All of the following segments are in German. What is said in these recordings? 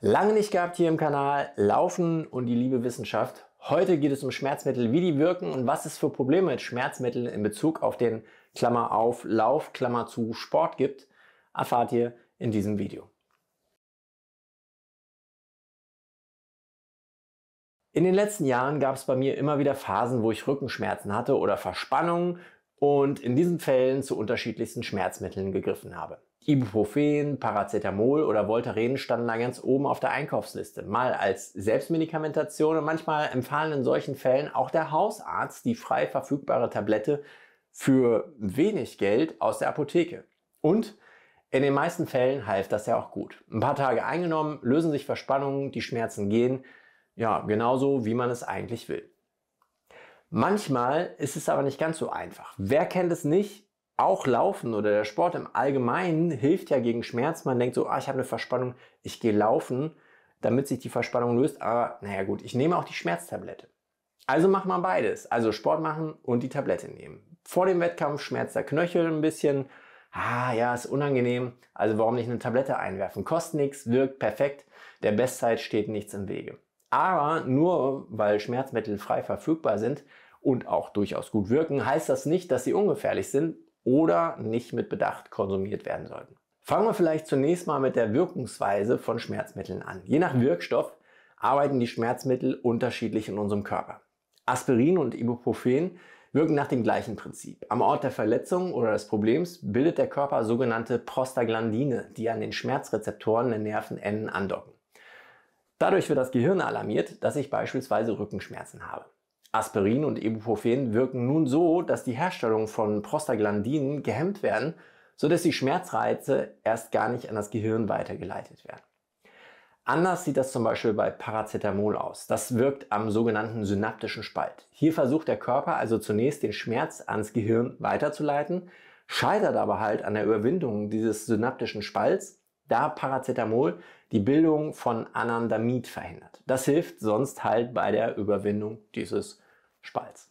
Lange nicht gehabt hier im Kanal Laufen und die liebe Wissenschaft. Heute geht es um Schmerzmittel, wie die wirken und was es für Probleme mit Schmerzmitteln in Bezug auf den Klammer auf Lauf, Klammer zu Sport gibt, erfahrt ihr in diesem Video. In den letzten Jahren gab es bei mir immer wieder Phasen, wo ich Rückenschmerzen hatte oder Verspannungen und in diesen Fällen zu unterschiedlichsten Schmerzmitteln gegriffen habe. Ibuprofen, Paracetamol oder Voltaren standen da ganz oben auf der Einkaufsliste. Mal als Selbstmedikamentation und manchmal empfahlen in solchen Fällen auch der Hausarzt die frei verfügbare Tablette für wenig Geld aus der Apotheke. Und in den meisten Fällen half das ja auch gut. Ein paar Tage eingenommen, lösen sich Verspannungen, die Schmerzen gehen. Ja, genauso wie man es eigentlich will. Manchmal ist es aber nicht ganz so einfach. Wer kennt es nicht? auch Laufen oder der Sport im Allgemeinen hilft ja gegen Schmerz. Man denkt so, ah, ich habe eine Verspannung, ich gehe laufen, damit sich die Verspannung löst. Aber ah, naja gut, ich nehme auch die Schmerztablette. Also mach mal beides. Also Sport machen und die Tablette nehmen. Vor dem Wettkampf schmerzt der Knöchel ein bisschen. Ah ja, ist unangenehm. Also warum nicht eine Tablette einwerfen? Kostet nichts, wirkt perfekt. Der Bestzeit steht nichts im Wege. Aber nur weil Schmerzmittel frei verfügbar sind und auch durchaus gut wirken, heißt das nicht, dass sie ungefährlich sind oder nicht mit Bedacht konsumiert werden sollten. Fangen wir vielleicht zunächst mal mit der Wirkungsweise von Schmerzmitteln an. Je nach Wirkstoff arbeiten die Schmerzmittel unterschiedlich in unserem Körper. Aspirin und Ibuprofen wirken nach dem gleichen Prinzip. Am Ort der Verletzung oder des Problems bildet der Körper sogenannte Prostaglandine, die an den Schmerzrezeptoren der Nervenenden andocken. Dadurch wird das Gehirn alarmiert, dass ich beispielsweise Rückenschmerzen habe. Aspirin und Ibuprofen wirken nun so, dass die Herstellung von Prostaglandinen gehemmt werden, sodass die Schmerzreize erst gar nicht an das Gehirn weitergeleitet werden. Anders sieht das zum Beispiel bei Paracetamol aus. Das wirkt am sogenannten synaptischen Spalt. Hier versucht der Körper also zunächst den Schmerz ans Gehirn weiterzuleiten, scheitert aber halt an der Überwindung dieses synaptischen Spalts, da Paracetamol die Bildung von Anandamid verhindert. Das hilft sonst halt bei der Überwindung dieses Spalz.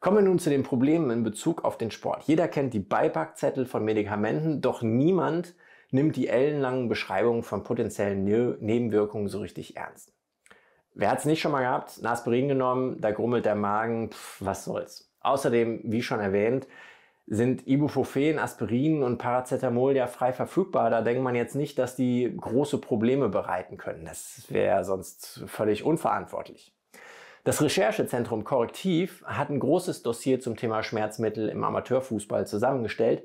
Kommen wir nun zu den Problemen in Bezug auf den Sport. Jeder kennt die Beipackzettel von Medikamenten, doch niemand nimmt die ellenlangen Beschreibungen von potenziellen ne Nebenwirkungen so richtig ernst. Wer hat es nicht schon mal gehabt? Naspirin genommen, da grummelt der Magen, pff, was soll's. Außerdem, wie schon erwähnt, sind Ibuprofen, Aspirin und Paracetamol ja frei verfügbar. Da denkt man jetzt nicht, dass die große Probleme bereiten können. Das wäre sonst völlig unverantwortlich. Das Recherchezentrum Korrektiv hat ein großes Dossier zum Thema Schmerzmittel im Amateurfußball zusammengestellt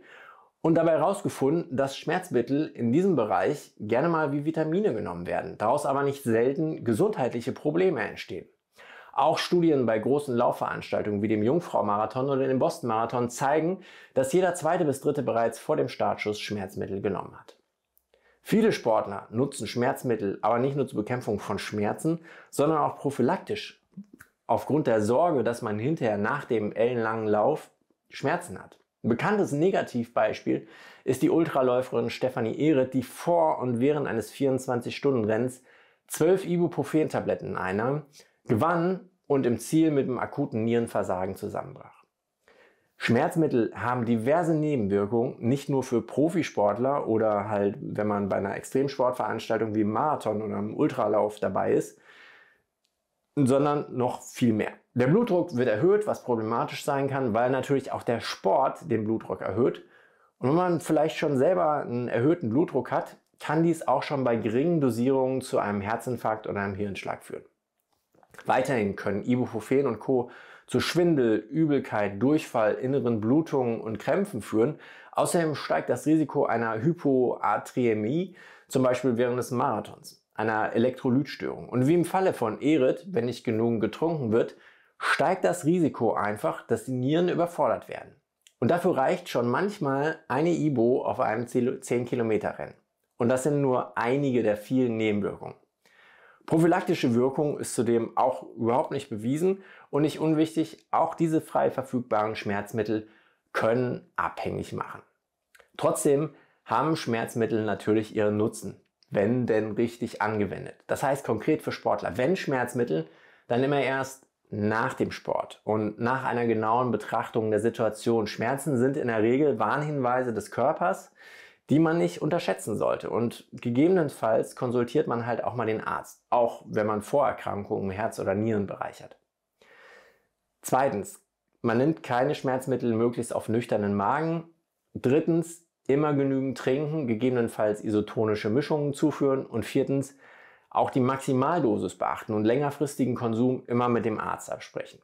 und dabei herausgefunden, dass Schmerzmittel in diesem Bereich gerne mal wie Vitamine genommen werden, daraus aber nicht selten gesundheitliche Probleme entstehen. Auch Studien bei großen Laufveranstaltungen wie dem Jungfrau-Marathon oder dem Boston-Marathon zeigen, dass jeder zweite bis dritte bereits vor dem Startschuss Schmerzmittel genommen hat. Viele Sportler nutzen Schmerzmittel aber nicht nur zur Bekämpfung von Schmerzen, sondern auch prophylaktisch aufgrund der Sorge, dass man hinterher nach dem ellenlangen Lauf Schmerzen hat. Ein bekanntes Negativbeispiel ist die Ultraläuferin Stefanie Ehret, die vor und während eines 24-Stunden-Rennens zwölf Ibuprofen-Tabletten einnahm, gewann und im Ziel mit einem akuten Nierenversagen zusammenbrach. Schmerzmittel haben diverse Nebenwirkungen, nicht nur für Profisportler oder halt, wenn man bei einer Extremsportveranstaltung wie einem Marathon oder einem Ultralauf dabei ist, sondern noch viel mehr. Der Blutdruck wird erhöht, was problematisch sein kann, weil natürlich auch der Sport den Blutdruck erhöht. Und wenn man vielleicht schon selber einen erhöhten Blutdruck hat, kann dies auch schon bei geringen Dosierungen zu einem Herzinfarkt oder einem Hirnschlag führen. Weiterhin können Ibuprofen und Co. zu Schwindel, Übelkeit, Durchfall, inneren Blutungen und Krämpfen führen. Außerdem steigt das Risiko einer Hypoatriämie, zum Beispiel während des Marathons einer Elektrolytstörung. Und wie im Falle von ERIT, wenn nicht genug getrunken wird, steigt das Risiko einfach, dass die Nieren überfordert werden. Und dafür reicht schon manchmal eine Ibo auf einem 10-Kilometer-Rennen. Und das sind nur einige der vielen Nebenwirkungen. Prophylaktische Wirkung ist zudem auch überhaupt nicht bewiesen und nicht unwichtig, auch diese frei verfügbaren Schmerzmittel können abhängig machen. Trotzdem haben Schmerzmittel natürlich ihren Nutzen wenn denn richtig angewendet. Das heißt konkret für Sportler, wenn Schmerzmittel, dann immer erst nach dem Sport und nach einer genauen Betrachtung der Situation. Schmerzen sind in der Regel Warnhinweise des Körpers, die man nicht unterschätzen sollte. Und gegebenenfalls konsultiert man halt auch mal den Arzt, auch wenn man Vorerkrankungen im Herz- oder Nierenbereich hat. Zweitens, man nimmt keine Schmerzmittel möglichst auf nüchternen Magen. Drittens, immer genügend trinken, gegebenenfalls isotonische Mischungen zuführen und viertens auch die Maximaldosis beachten und längerfristigen Konsum immer mit dem Arzt absprechen.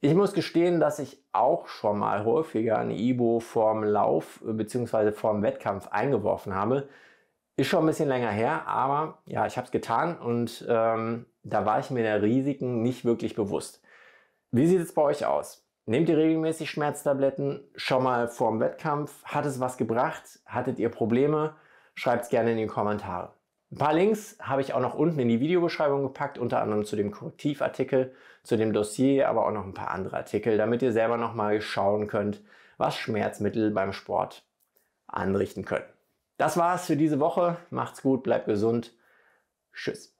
Ich muss gestehen, dass ich auch schon mal häufiger ein Ibo vorm Lauf äh, bzw. vorm Wettkampf eingeworfen habe. Ist schon ein bisschen länger her, aber ja, ich habe es getan und ähm, da war ich mir der Risiken nicht wirklich bewusst. Wie sieht es bei euch aus? Nehmt ihr regelmäßig Schmerztabletten? Schon mal vorm Wettkampf? Hat es was gebracht? Hattet ihr Probleme? Schreibt es gerne in die Kommentare. Ein paar Links habe ich auch noch unten in die Videobeschreibung gepackt, unter anderem zu dem Korrektivartikel, zu dem Dossier, aber auch noch ein paar andere Artikel, damit ihr selber nochmal schauen könnt, was Schmerzmittel beim Sport anrichten können. Das war's für diese Woche. Macht's gut, bleibt gesund. Tschüss.